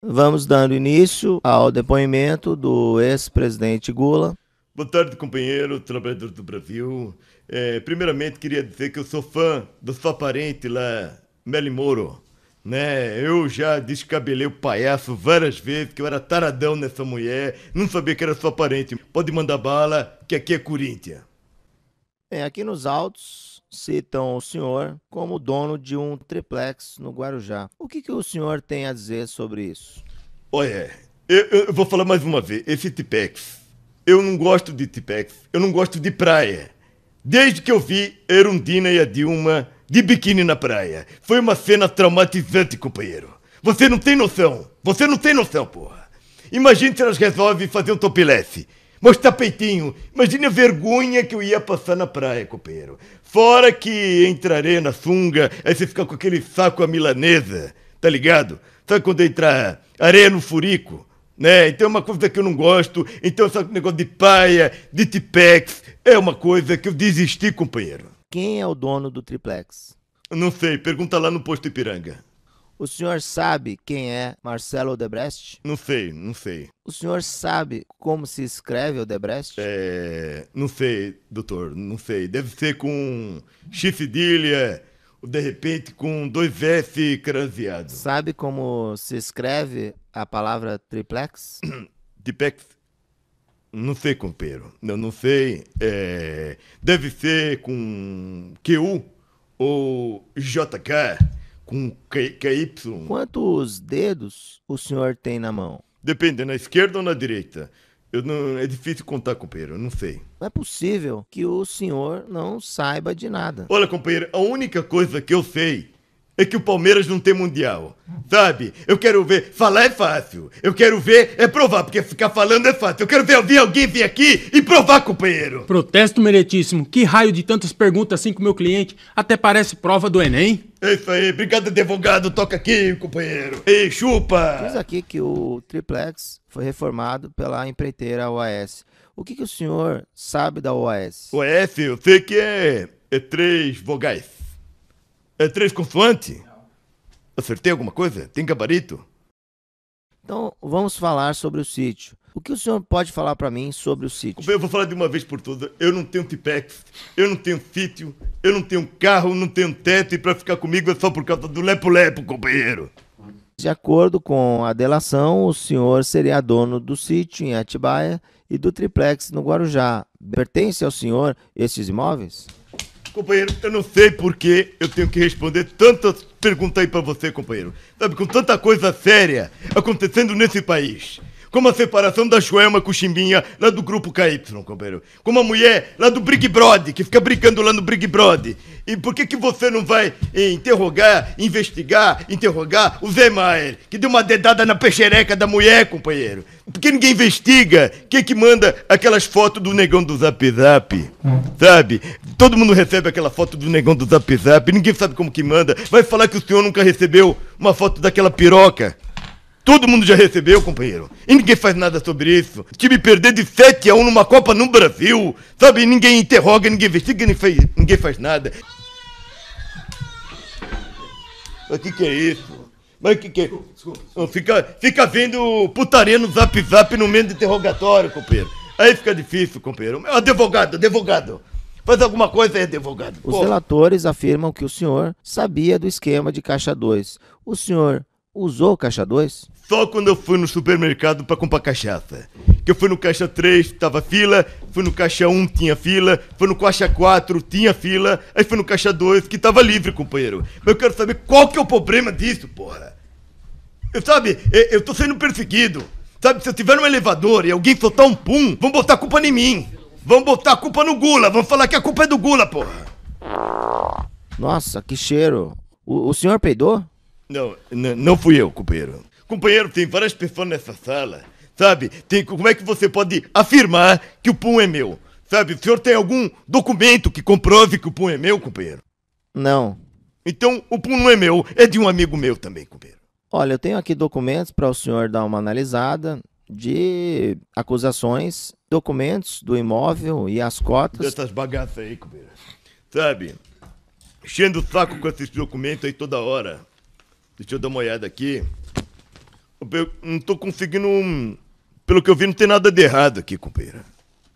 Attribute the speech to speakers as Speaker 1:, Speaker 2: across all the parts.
Speaker 1: Vamos
Speaker 2: dando início ao depoimento do ex-presidente Gula.
Speaker 1: Boa tarde, companheiro, trabalhador do Brasil. É, primeiramente, queria dizer que eu sou fã da sua parente lá, Meli Moro. Né? Eu já descabelei o palhaço várias vezes, que eu era taradão nessa
Speaker 2: mulher, não sabia que era sua parente. Pode mandar bala, que aqui é Corinthians. Bem, é, aqui nos autos citam o senhor como dono de um triplex no Guarujá. O que, que o senhor tem a dizer sobre isso? Olha, eu, eu vou falar mais uma vez. Esse tipex, eu não gosto de tipex, eu não gosto de praia.
Speaker 1: Desde que eu vi Erundina e a Dilma de biquíni na praia. Foi uma cena traumatizante, companheiro. Você não tem noção. Você não tem noção, porra. Imagine se elas resolvem fazer um topless meus tapetinho, Imagina a vergonha que eu ia passar na praia, copeiro. Fora que entrarei na sunga, aí você fica com aquele saco à milanesa, tá ligado? Sabe quando entra areia no furico? Né? Então é uma coisa que eu não gosto. Então esse negócio de paia, de tipex, é uma coisa que eu
Speaker 2: desisti, companheiro. Quem é o dono do triplex? Não sei, pergunta lá no posto Ipiranga. O senhor sabe quem é Marcelo Odebrecht? Não sei, não sei. O senhor sabe como se escreve Odebrecht? É. Não sei, doutor, não sei. Deve ser com chifidilha, ou de repente com dois F craseados. Sabe como se escreve a palavra triplex? triplex? Não sei, companheiro. Eu não sei. É... Deve ser com Q ou JK com KY. Quantos dedos o senhor tem na mão? Depende, na esquerda ou na direita? Eu não, é difícil contar, companheiro, eu não sei. Não é possível que o senhor
Speaker 1: não saiba de nada. Olha, companheiro, a única coisa que eu sei é que o Palmeiras não tem mundial. Sabe? Eu quero ver. Falar é fácil. Eu quero ver é provar, porque ficar falando é fácil. Eu quero ver alguém, alguém vir aqui e provar, companheiro.
Speaker 2: Protesto meritíssimo. Que raio de tantas perguntas assim com meu cliente. Até parece prova do Enem. É isso aí, obrigado advogado, toca aqui, companheiro. Ei, chupa! Diz aqui que o triplex foi reformado pela empreiteira OAS. O que, que o senhor sabe da OAS? OAS, eu sei que é, é três vogais. É três consoantes? Acertei alguma coisa? Tem gabarito? Então, vamos falar sobre o sítio. O que o senhor pode falar para mim sobre o sítio? Eu vou falar de uma vez por todas. Eu não tenho tipex,
Speaker 1: eu não tenho sítio, eu não tenho carro, não tenho teto e para ficar comigo é só por causa do lepo-lepo, companheiro.
Speaker 2: De acordo com a delação, o senhor seria dono do sítio em Atibaia e do triplex no Guarujá. Pertence ao senhor esses imóveis?
Speaker 1: Companheiro, eu não sei por que eu tenho que responder tantas perguntas aí para você, companheiro. Sabe, com tanta coisa séria acontecendo nesse país como a separação da Chuema com o Chimbinha lá do grupo KY, companheiro. Como a mulher lá do Big Brother, que fica brigando lá no Big Brother. E por que, que você não vai eh, interrogar, investigar, interrogar o Zé Maier, que deu uma dedada na peixereca da mulher, companheiro? Por que ninguém investiga? Quem é que manda aquelas fotos do negão do Zap Zap? Sabe? Todo mundo recebe aquela foto do negão do Zap Zap, ninguém sabe como que manda. Vai falar que o senhor nunca recebeu uma foto daquela piroca. Todo mundo já recebeu, companheiro. E ninguém faz nada sobre isso. Time perder de 7 a 1 numa Copa no Brasil. Sabe? Ninguém interroga, ninguém investiga, ninguém faz, ninguém faz nada. O que, que é isso? Mas o que, que é? Fica, fica vendo putaria no zap zap no meio do interrogatório, companheiro. Aí fica difícil, companheiro. Meu advogado, advogado. Faz alguma coisa aí, advogado. Os Pô.
Speaker 2: relatores afirmam que o senhor sabia do esquema de caixa 2. O senhor usou caixa 2? Só quando eu fui no supermercado para comprar cachaça.
Speaker 1: Que eu fui no caixa 3, tava fila, fui no caixa 1, tinha fila, fui no caixa 4, tinha fila, aí fui no caixa 2, que tava livre, companheiro. Mas eu quero saber qual que é o problema disso, porra. Eu, sabe, eu, eu tô sendo perseguido. Sabe, se eu tiver no elevador e alguém soltar um pum, vão botar a culpa em mim. Vão botar a culpa no Gula, vão falar que a culpa é do Gula, porra.
Speaker 2: Nossa, que cheiro. o, o senhor peidou? Não, não, não fui eu, companheiro.
Speaker 1: Companheiro, tem várias pessoas nessa sala. Sabe? Tem, como é que você pode afirmar que o pum é meu? Sabe? O senhor tem algum documento
Speaker 2: que comprove que o pum é meu, companheiro? Não. Então, o pum não é meu, é de um amigo meu também, companheiro. Olha, eu tenho aqui documentos para o senhor dar uma analisada de acusações, documentos do imóvel e as cotas.
Speaker 1: Dessas bagaças aí, companheiro. Sabe? Enchendo o saco com esses documentos aí toda hora. Deixa eu dar uma olhada aqui. Eu não tô conseguindo. Pelo que eu vi, não tem nada de errado aqui, companheira.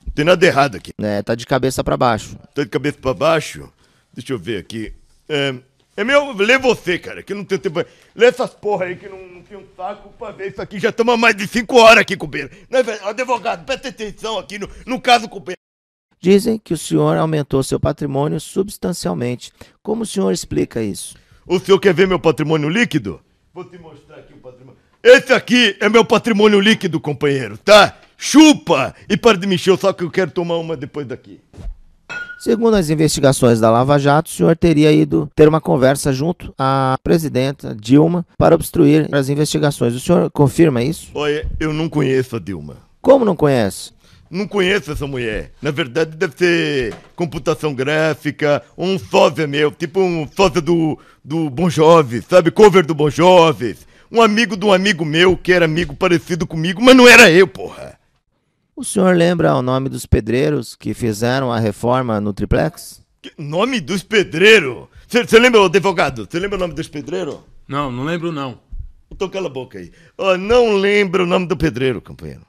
Speaker 1: Não tem nada de errado aqui. É, tá de cabeça para baixo. Tá de cabeça para baixo? Deixa eu ver aqui. É, é meu. Lê você, cara, que não tem tempo. Lê essas porra aí que não, não tem um saco pra ver isso aqui. Já estamos mais de cinco horas aqui, companheira. Né, velho? Advogado, presta atenção aqui no,
Speaker 2: no caso, companheira. Dizem que o senhor aumentou seu patrimônio substancialmente. Como o senhor explica isso? O senhor quer ver meu patrimônio líquido? Vou te mostrar aqui o patrimônio. Esse aqui é meu patrimônio líquido, companheiro,
Speaker 1: tá? Chupa e para de mexer, só que eu quero tomar uma depois daqui.
Speaker 2: Segundo as investigações da Lava Jato, o senhor teria ido ter uma conversa junto à presidenta Dilma para obstruir as investigações. O senhor confirma isso?
Speaker 1: Olha, eu não conheço
Speaker 2: a Dilma. Como não conhece?
Speaker 1: não conheço essa mulher. Na verdade, deve ser computação gráfica, um sósia meu, tipo um sósia do, do Bon Jovi, sabe? Cover
Speaker 2: do Bon Jovi.
Speaker 1: Um amigo de um amigo meu que era amigo parecido comigo, mas não era eu, porra.
Speaker 2: O senhor lembra o nome dos pedreiros que fizeram a reforma no triplex?
Speaker 1: Que nome dos pedreiros? Você lembra, advogado? Você lembra o nome dos pedreiros? Não, não lembro não. Então cala a boca aí.
Speaker 2: Oh, não lembro o nome do pedreiro, companheiro.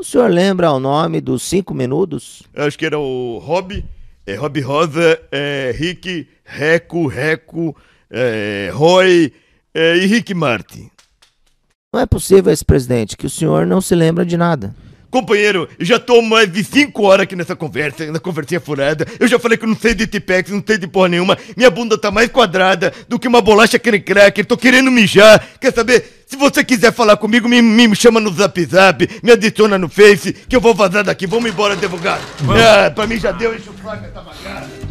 Speaker 2: O senhor lembra o nome dos cinco menudos? Eu
Speaker 1: acho que era o
Speaker 2: Rob, é, Rob
Speaker 1: Rosa, é, Rick, Reco, Reco, é, Roy é, e Rick
Speaker 2: Martin. Não é possível, ex-presidente, que o senhor não se lembra de nada.
Speaker 1: Companheiro, eu já tô mais de 5 horas aqui nessa conversa, na conversinha furada. Eu já falei que não sei de Tipex, não sei de porra nenhuma. Minha bunda tá mais quadrada do que uma bolacha creme cracker. Tô querendo mijar. Quer saber? Se você quiser falar comigo, me, me chama no zap zap, me adiciona no face, que eu vou vazar daqui. Vamos embora, advogado. Ah, pra mim já deu, enche o saco tá bagaça.